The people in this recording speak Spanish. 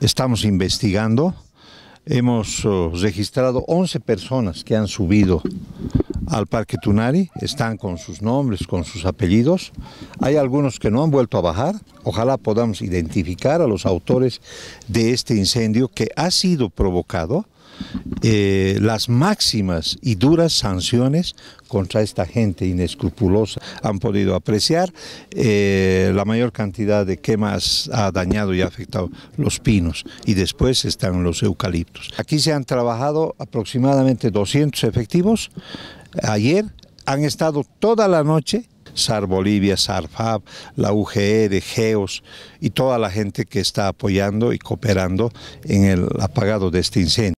Estamos investigando. Hemos oh, registrado 11 personas que han subido al Parque Tunari, están con sus nombres, con sus apellidos. Hay algunos que no han vuelto a bajar. Ojalá podamos identificar a los autores de este incendio que ha sido provocado eh, las máximas y duras sanciones contra esta gente inescrupulosa. Han podido apreciar eh, la mayor cantidad de quemas ha dañado y afectado los pinos y después están los eucaliptos. Aquí se han trabajado aproximadamente 200 efectivos. Ayer han estado toda la noche SAR Bolivia, SAR la UGR, GEOS y toda la gente que está apoyando y cooperando en el apagado de este incendio.